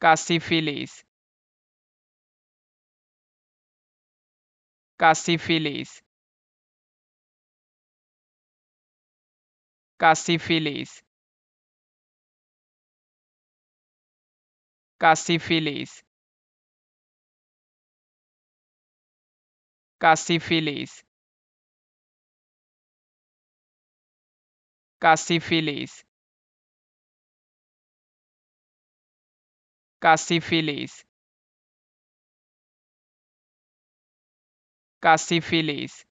Casi assim feliz. Casi assim feliz. Casi assim feliz. Casi feliz. Casi feliz. Casi feliz. Casi assim feliz. Casi assim feliz.